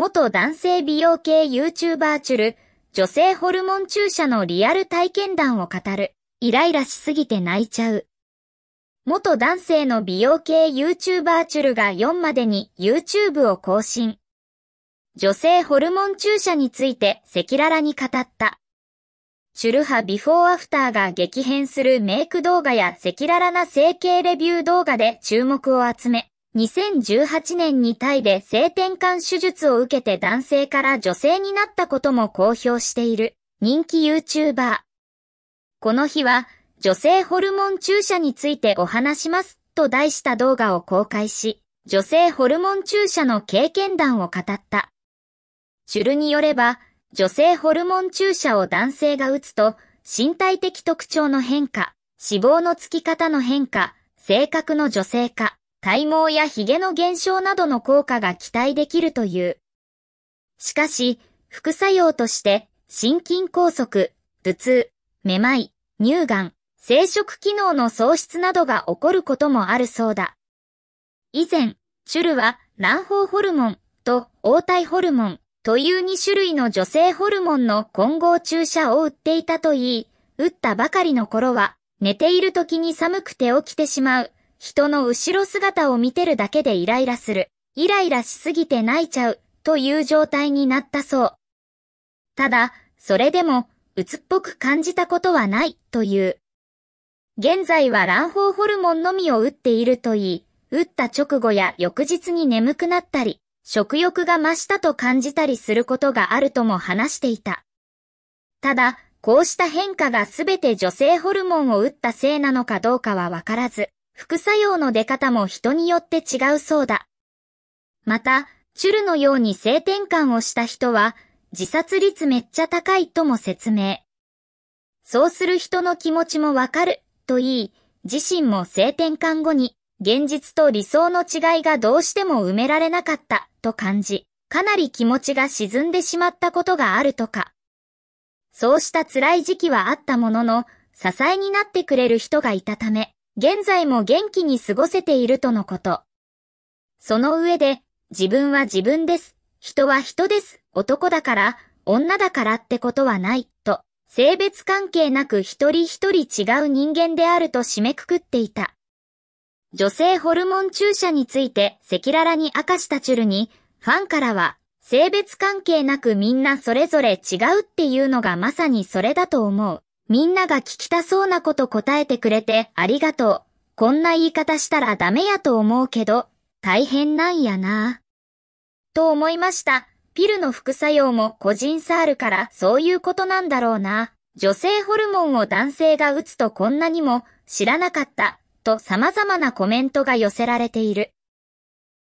元男性美容系 YouTuber チュル、女性ホルモン注射のリアル体験談を語る。イライラしすぎて泣いちゃう。元男性の美容系 YouTuber チュルが4までに YouTube を更新。女性ホルモン注射について赤裸々に語った。チュル派ビフォーアフターが激変するメイク動画や赤裸々な整形レビュー動画で注目を集め、2018年にタイで性転換手術を受けて男性から女性になったことも公表している人気 YouTuber。この日は女性ホルモン注射についてお話しますと題した動画を公開し、女性ホルモン注射の経験談を語った。チュルによれば、女性ホルモン注射を男性が打つと、身体的特徴の変化、脂肪のつき方の変化、性格の女性化、体毛や髭の減少などの効果が期待できるという。しかし、副作用として、心筋梗塞、頭痛、めまい、乳がん、生殖機能の喪失などが起こることもあるそうだ。以前、チュルは卵胞ホルモンと黄体ホルモンという2種類の女性ホルモンの混合注射を打っていたといい、打ったばかりの頃は寝ている時に寒くて起きてしまう人の後ろ姿を見てるだけでイライラする、イライラしすぎて泣いちゃうという状態になったそう。ただ、それでも、鬱っぽく感じたことはないという。現在は卵胞ホルモンのみを打っているといい、打った直後や翌日に眠くなったり、食欲が増したと感じたりすることがあるとも話していた。ただ、こうした変化がすべて女性ホルモンを打ったせいなのかどうかはわからず、副作用の出方も人によって違うそうだ。また、チュルのように性転換をした人は、自殺率めっちゃ高いとも説明。そうする人の気持ちもわかると言い、自身も性転換後に現実と理想の違いがどうしても埋められなかったと感じ、かなり気持ちが沈んでしまったことがあるとか。そうした辛い時期はあったものの、支えになってくれる人がいたため、現在も元気に過ごせているとのこと。その上で、自分は自分です。人は人です。男だから、女だからってことはない、と、性別関係なく一人一人違う人間であると締めくくっていた。女性ホルモン注射について赤裸々に明かしたチュルに、ファンからは、性別関係なくみんなそれぞれ違うっていうのがまさにそれだと思う。みんなが聞きたそうなこと答えてくれてありがとう。こんな言い方したらダメやと思うけど、大変なんやなと思いました。ピルの副作用も個人差あるからそういうことなんだろうな。女性ホルモンを男性が打つとこんなにも知らなかったと様々なコメントが寄せられている。